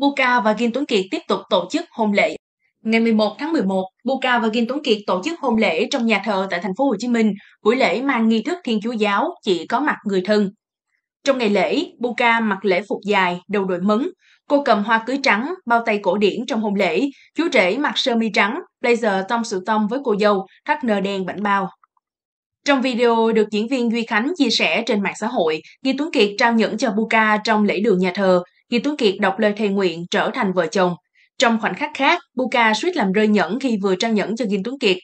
Buka và Kim Tuấn Kiệt tiếp tục tổ chức hôn lễ. Ngày 11 tháng 11, Buka và Kim Tuấn Kiệt tổ chức hôn lễ trong nhà thờ tại thành phố Hồ Chí Minh. Buổi lễ mang nghi thức Thiên Chúa giáo, chỉ có mặt người thân. Trong ngày lễ, Buka mặc lễ phục dài, đầu đội mấn, cô cầm hoa cưới trắng, bao tay cổ điển trong hôn lễ, chú rể mặc sơ mi trắng, blazer tông sự tông với cô dâu, thắt nơ đen bảnh bao. Trong video được diễn viên Duy Khánh chia sẻ trên mạng xã hội, Nghi Tuấn Kiệt trao nhẫn cho Buka trong lễ đường nhà thờ khi Tuấn Kiệt đọc lời thề nguyện trở thành vợ chồng. Trong khoảnh khắc khác, Buka suýt làm rơi nhẫn khi vừa trao nhẫn cho Kim Tuấn Kiệt.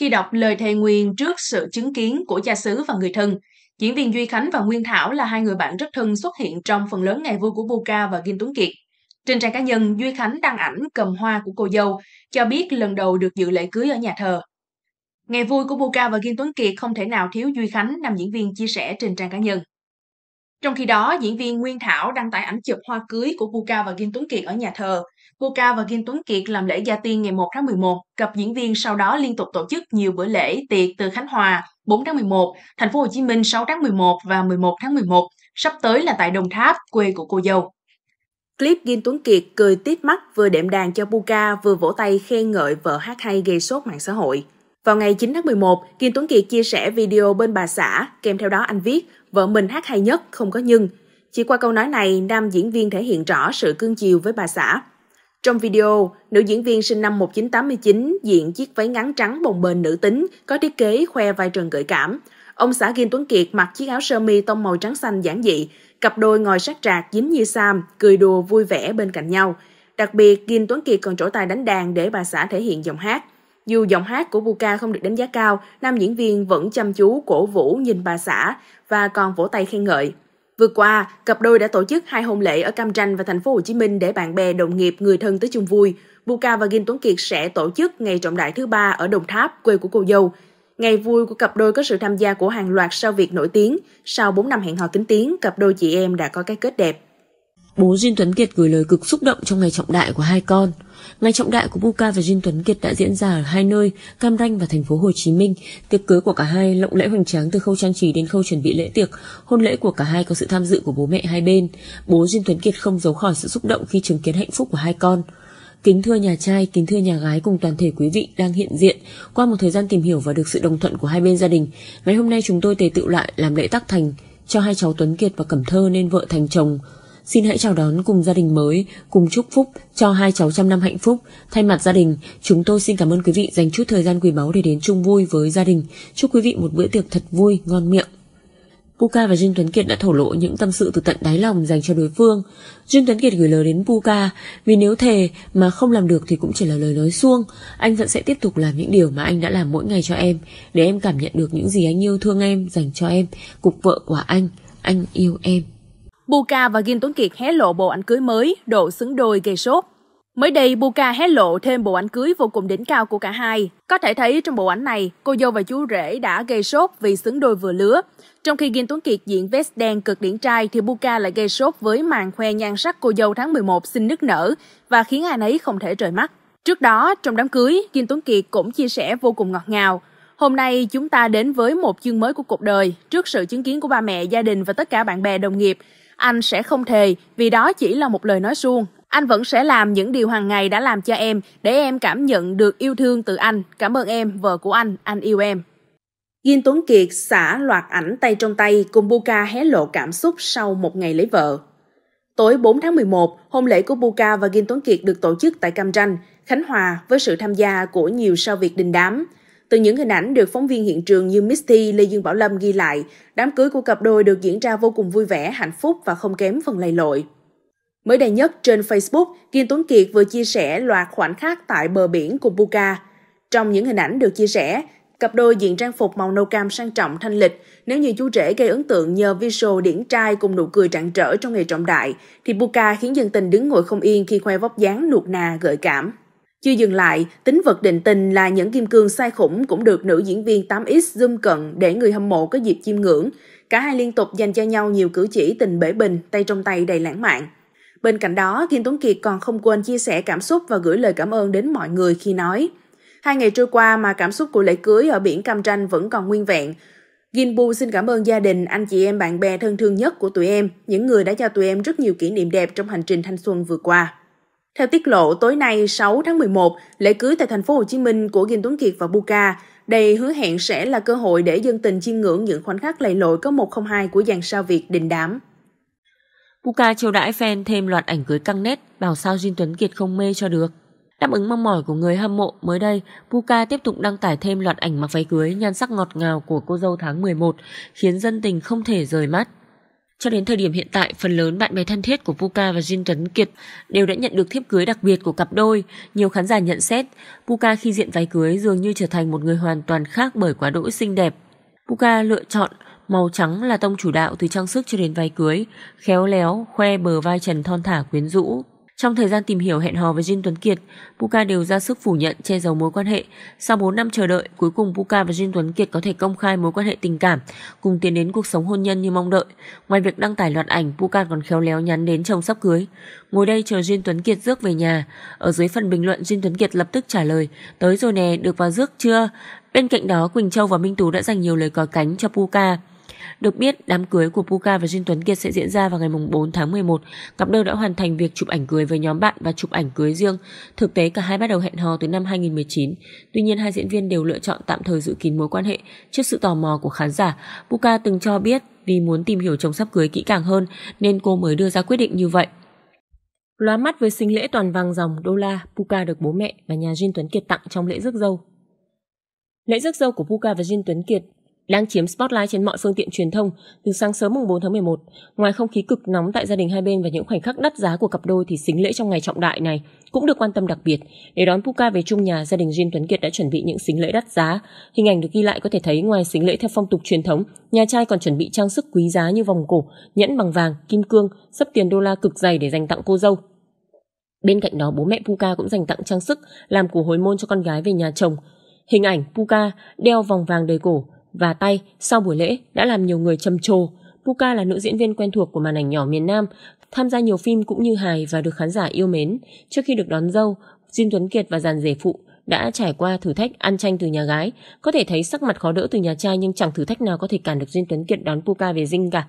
Khi đọc lời thề nguyện trước sự chứng kiến của cha xứ và người thân, diễn viên Duy Khánh và Nguyên Thảo là hai người bạn rất thân xuất hiện trong phần lớn ngày vui của Buka và Kim Tuấn Kiệt. Trên trang cá nhân, Duy Khánh đăng ảnh cầm hoa của cô dâu, cho biết lần đầu được dự lễ cưới ở nhà thờ. Ngày vui của Buka và Kim Tuấn Kiệt không thể nào thiếu Duy Khánh, nam diễn viên chia sẻ trên trang cá nhân. Trong khi đó, diễn viên Nguyên Thảo đăng tải ảnh chụp hoa cưới của Puka và Kim Tuấn Kiệt ở nhà thờ. Puka và Kim Tuấn Kiệt làm lễ gia tiên ngày 1 tháng 11. Cặp diễn viên sau đó liên tục tổ chức nhiều bữa lễ tiệc từ Khánh Hòa 4 tháng 11, Thành phố Hồ Chí Minh 6 tháng 11 và 11 tháng 11. Sắp tới là tại Đồng Tháp, quê của cô dâu. Clip Kim Tuấn Kiệt cười tít mắt vừa đệm đàn cho Puka vừa vỗ tay khen ngợi vợ hát hay gây sốt mạng xã hội. Vào ngày 9 tháng 11, Kim Tuấn Kiệt chia sẻ video bên bà xã, kèm theo đó anh viết, vợ mình hát hay nhất, không có nhưng. Chỉ qua câu nói này, nam diễn viên thể hiện rõ sự cưng chiều với bà xã. Trong video, nữ diễn viên sinh năm 1989 diện chiếc váy ngắn trắng bồng bềnh nữ tính, có thiết kế khoe vai trần gợi cảm. Ông xã Kim Tuấn Kiệt mặc chiếc áo sơ mi tông màu trắng xanh giản dị, cặp đôi ngồi sát trạc dính như sam, cười đùa vui vẻ bên cạnh nhau. Đặc biệt, Kim Tuấn Kiệt còn chỗ tài đánh đàn để bà xã thể hiện giọng hát. Dù giọng hát của Buka không được đánh giá cao, nam diễn viên vẫn chăm chú cổ vũ nhìn bà xã và còn vỗ tay khen ngợi. Vừa qua, cặp đôi đã tổ chức hai hôn lễ ở Cam Ranh và thành phố Hồ Chí Minh để bạn bè, đồng nghiệp, người thân tới chung vui. Buka và Gin Tuấn Kiệt sẽ tổ chức ngày trọng đại thứ ba ở Đồng Tháp, quê của cô dâu. Ngày vui của cặp đôi có sự tham gia của hàng loạt sao Việt nổi tiếng. Sau 4 năm hẹn hò kính tiếng, cặp đôi chị em đã có cái kết đẹp. Bố Duyên Tuấn Kiệt gửi lời cực xúc động trong ngày trọng đại của hai con. Ngày trọng đại của Buka và Duyên Tuấn Kiệt đã diễn ra ở hai nơi, Cam Ranh và thành phố Hồ Chí Minh. Tiệc cưới của cả hai lộng lẫy hoành tráng từ khâu trang trí đến khâu chuẩn bị lễ tiệc. Hôn lễ của cả hai có sự tham dự của bố mẹ hai bên. Bố Duyên Tuấn Kiệt không giấu khỏi sự xúc động khi chứng kiến hạnh phúc của hai con. Kính thưa nhà trai, kính thưa nhà gái cùng toàn thể quý vị đang hiện diện. Qua một thời gian tìm hiểu và được sự đồng thuận của hai bên gia đình, ngày hôm nay chúng tôi tề tựu lại làm lễ tác thành cho hai cháu Tuấn Kiệt và Cẩm Thơ nên vợ thành chồng. Xin hãy chào đón cùng gia đình mới, cùng chúc phúc cho hai cháu trăm năm hạnh phúc. Thay mặt gia đình, chúng tôi xin cảm ơn quý vị dành chút thời gian quý báu để đến chung vui với gia đình. Chúc quý vị một bữa tiệc thật vui, ngon miệng. Puka và Jin Tuấn Kiệt đã thổ lộ những tâm sự từ tận đáy lòng dành cho đối phương. Jin Tuấn Kiệt gửi lời đến Puka vì nếu thề mà không làm được thì cũng chỉ là lời nói suông. Anh vẫn sẽ tiếp tục làm những điều mà anh đã làm mỗi ngày cho em để em cảm nhận được những gì anh yêu thương em dành cho em, cục vợ của anh. Anh yêu em. Buka và Gin Tuấn Kiệt hé lộ bộ ảnh cưới mới, độ xứng đôi gây sốt. Mới đây, Buka hé lộ thêm bộ ảnh cưới vô cùng đỉnh cao của cả hai. Có thể thấy trong bộ ảnh này, cô dâu và chú rể đã gây sốt vì xứng đôi vừa lứa. Trong khi Gin Tuấn Kiệt diện vest đen cực điển trai thì Buka lại gây sốt với màn khoe nhan sắc cô dâu tháng 11 xinh nức nở và khiến ai nấy không thể rời mắt. Trước đó, trong đám cưới, Kim Tuấn Kiệt cũng chia sẻ vô cùng ngọt ngào. Hôm nay chúng ta đến với một chương mới của cuộc đời, trước sự chứng kiến của ba mẹ, gia đình và tất cả bạn bè đồng nghiệp. Anh sẽ không thề vì đó chỉ là một lời nói suông. Anh vẫn sẽ làm những điều hàng ngày đã làm cho em để em cảm nhận được yêu thương từ anh. Cảm ơn em, vợ của anh, anh yêu em. Ghiên Tuấn Kiệt xả loạt ảnh tay trong tay cùng Buka hé lộ cảm xúc sau một ngày lấy vợ. Tối 4 tháng 11, hôn lễ của Buka và Ghiên Tuấn Kiệt được tổ chức tại Cam Ranh, Khánh Hòa với sự tham gia của nhiều sao Việt đình đám. Từ những hình ảnh được phóng viên hiện trường như Misty, Lê Dương Bảo Lâm ghi lại, đám cưới của cặp đôi được diễn ra vô cùng vui vẻ, hạnh phúc và không kém phần lầy lội. Mới đây nhất trên Facebook, Kim Tuấn Kiệt vừa chia sẻ loạt khoảnh khắc tại bờ biển của Buka. Trong những hình ảnh được chia sẻ, cặp đôi diện trang phục màu nâu cam sang trọng thanh lịch, nếu như chú rể gây ấn tượng nhờ visual điển trai cùng nụ cười trạng rỡ trong ngày trọng đại, thì Buka khiến dân tình đứng ngồi không yên khi khoe vóc dáng nuột nà gợi cảm. Chưa dừng lại, tính vật định tình là những kim cương sai khủng cũng được nữ diễn viên 8X zoom cận để người hâm mộ có dịp chiêm ngưỡng. Cả hai liên tục dành cho nhau nhiều cử chỉ tình bể bình, tay trong tay đầy lãng mạn. Bên cạnh đó, Kim Tuấn Kiệt còn không quên chia sẻ cảm xúc và gửi lời cảm ơn đến mọi người khi nói. Hai ngày trôi qua mà cảm xúc của lễ cưới ở biển Cam Tranh vẫn còn nguyên vẹn. Ginbu xin cảm ơn gia đình, anh chị em, bạn bè thân thương nhất của tụi em, những người đã cho tụi em rất nhiều kỷ niệm đẹp trong hành trình thanh xuân vừa qua. Theo tiết lộ, tối nay 6 tháng 11, lễ cưới tại thành phố Hồ Chí Minh của Kim Tuấn Kiệt và Buka. Đây hứa hẹn sẽ là cơ hội để dân tình chiêm ngưỡng những khoảnh khắc lầy lội có 102 của dàn sao Việt đình đám. Buka chiêu đãi fan thêm loạt ảnh cưới căng nét, bảo sao Duy Tuấn Kiệt không mê cho được. Đáp ứng mong mỏi của người hâm mộ, mới đây, Puka tiếp tục đăng tải thêm loạt ảnh mặc váy cưới nhan sắc ngọt ngào của cô dâu tháng 11, khiến dân tình không thể rời mắt. Cho đến thời điểm hiện tại, phần lớn bạn bè thân thiết của Puka và Jin Tuấn Kiệt đều đã nhận được thiếp cưới đặc biệt của cặp đôi. Nhiều khán giả nhận xét, Puka khi diện váy cưới dường như trở thành một người hoàn toàn khác bởi quá đỗi xinh đẹp. Puka lựa chọn màu trắng là tông chủ đạo từ trang sức cho đến váy cưới, khéo léo, khoe bờ vai trần thon thả quyến rũ. Trong thời gian tìm hiểu hẹn hò với Jin Tuấn Kiệt, Puka đều ra sức phủ nhận che giấu mối quan hệ. Sau 4 năm chờ đợi, cuối cùng Puka và Jin Tuấn Kiệt có thể công khai mối quan hệ tình cảm, cùng tiến đến cuộc sống hôn nhân như mong đợi. Ngoài việc đăng tải loạt ảnh, Puka còn khéo léo nhắn đến chồng sắp cưới. Ngồi đây chờ Jin Tuấn Kiệt rước về nhà. Ở dưới phần bình luận, Jin Tuấn Kiệt lập tức trả lời, tới rồi nè, được vào rước chưa? Bên cạnh đó, Quỳnh Châu và Minh Tú đã dành nhiều lời có cánh cho Puka. Được biết, đám cưới của Puka và Duyên Tuấn Kiệt sẽ diễn ra vào ngày 4 tháng 11. Cặp đôi đã hoàn thành việc chụp ảnh cưới với nhóm bạn và chụp ảnh cưới riêng. Thực tế, cả hai bắt đầu hẹn hò từ năm 2019. Tuy nhiên, hai diễn viên đều lựa chọn tạm thời giữ kín mối quan hệ trước sự tò mò của khán giả. Puka từng cho biết vì muốn tìm hiểu chồng sắp cưới kỹ càng hơn nên cô mới đưa ra quyết định như vậy. Lóa mắt với sinh lễ toàn vàng dòng đô la, Puka được bố mẹ và nhà Jin Tuấn Kiệt tặng trong lễ rước dâu. Lễ rước dâu của Puka và Jin Tuấn Kiệt đang chiếm spotlight trên mọi phương tiện truyền thông từ sáng sớm mùng 4 tháng 11. Ngoài không khí cực nóng tại gia đình hai bên và những khoảnh khắc đắt giá của cặp đôi thì sính lễ trong ngày trọng đại này cũng được quan tâm đặc biệt. Để đón Puka về chung nhà, gia đình Jin Tuấn Kiệt đã chuẩn bị những sính lễ đắt giá. Hình ảnh được ghi lại có thể thấy ngoài sính lễ theo phong tục truyền thống, nhà trai còn chuẩn bị trang sức quý giá như vòng cổ, nhẫn bằng vàng, kim cương, sắp tiền đô la cực dày để dành tặng cô dâu. Bên cạnh đó, bố mẹ Puka cũng dành tặng trang sức làm của hồi môn cho con gái về nhà chồng. Hình ảnh Puka đeo vòng vàng đầy cổ, và tay sau buổi lễ đã làm nhiều người trầm trồ. Puka là nữ diễn viên quen thuộc của màn ảnh nhỏ miền Nam, tham gia nhiều phim cũng như hài và được khán giả yêu mến. Trước khi được đón dâu, Diêm Tuấn Kiệt và dàn rể phụ đã trải qua thử thách ăn tranh từ nhà gái. Có thể thấy sắc mặt khó đỡ từ nhà trai nhưng chẳng thử thách nào có thể cản được Diêm Tuấn Kiệt đón Puka về dinh cả.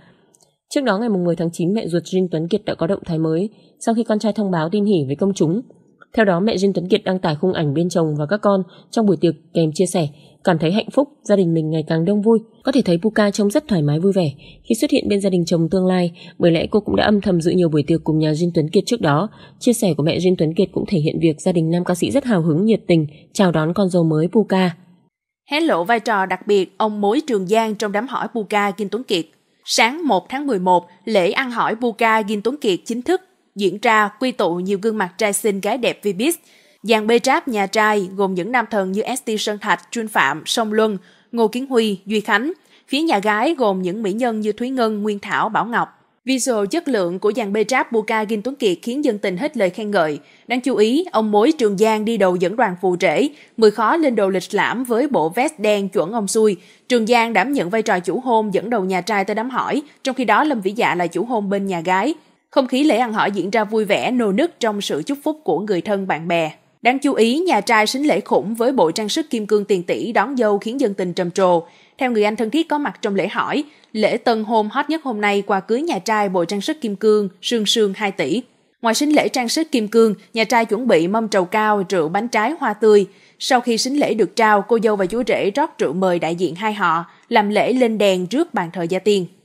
Trước đó ngày 10 tháng 9, mẹ ruột Jin Tuấn Kiệt đã có động thái mới sau khi con trai thông báo tin hỉ với công chúng. Theo đó, mẹ Jin Tuấn Kiệt đăng tải khung ảnh bên chồng và các con trong buổi tiệc kèm chia sẻ, cảm thấy hạnh phúc, gia đình mình ngày càng đông vui. Có thể thấy Puka trông rất thoải mái vui vẻ khi xuất hiện bên gia đình chồng tương lai, bởi lẽ cô cũng đã âm thầm dự nhiều buổi tiệc cùng nhà Jin Tuấn Kiệt trước đó. Chia sẻ của mẹ Jin Tuấn Kiệt cũng thể hiện việc gia đình nam ca sĩ rất hào hứng, nhiệt tình chào đón con dâu mới Puka. Hé lộ vai trò đặc biệt ông mối Trường Giang trong đám hỏi Puka Kim Tuấn Kiệt. Sáng 1 tháng 11, lễ ăn hỏi Puka Gin Tuấn Kiệt chính thức diễn ra quy tụ nhiều gương mặt trai xinh gái đẹp Vbiz. Dàn bê tráp nhà trai gồm những nam thần như ST Sơn Thạch, Trương Phạm, Sông Luân, Ngô Kiến Huy, Duy Khánh. Phía nhà gái gồm những mỹ nhân như Thúy Ngân, Nguyên Thảo, Bảo Ngọc. Visual chất lượng của dàn bê tráp Buka Gin Tuấn Kiệt khiến dân tình hết lời khen ngợi. Đáng chú ý, ông mối Trường Giang đi đầu dẫn đoàn phù rể, mười khó lên đồ lịch lãm với bộ vest đen chuẩn ông xuôi. Trường Giang đảm nhận vai trò chủ hôn dẫn đầu nhà trai tới đám hỏi, trong khi đó Lâm Vĩ Dạ là chủ hôn bên nhà gái. Không khí lễ ăn hỏi diễn ra vui vẻ, nô nức trong sự chúc phúc của người thân bạn bè. Đáng chú ý, nhà trai xính lễ khủng với bộ trang sức kim cương tiền tỷ đón dâu khiến dân tình trầm trồ. Theo người Anh thân thiết có mặt trong lễ hỏi, lễ tân hôn hot nhất hôm nay qua cưới nhà trai bộ trang sức kim cương sương sương 2 tỷ. Ngoài sính lễ trang sức kim cương, nhà trai chuẩn bị mâm trầu cao, rượu bánh trái, hoa tươi. Sau khi sính lễ được trao, cô dâu và chú rể rót rượu mời đại diện hai họ, làm lễ lên đèn trước bàn thờ gia tiên.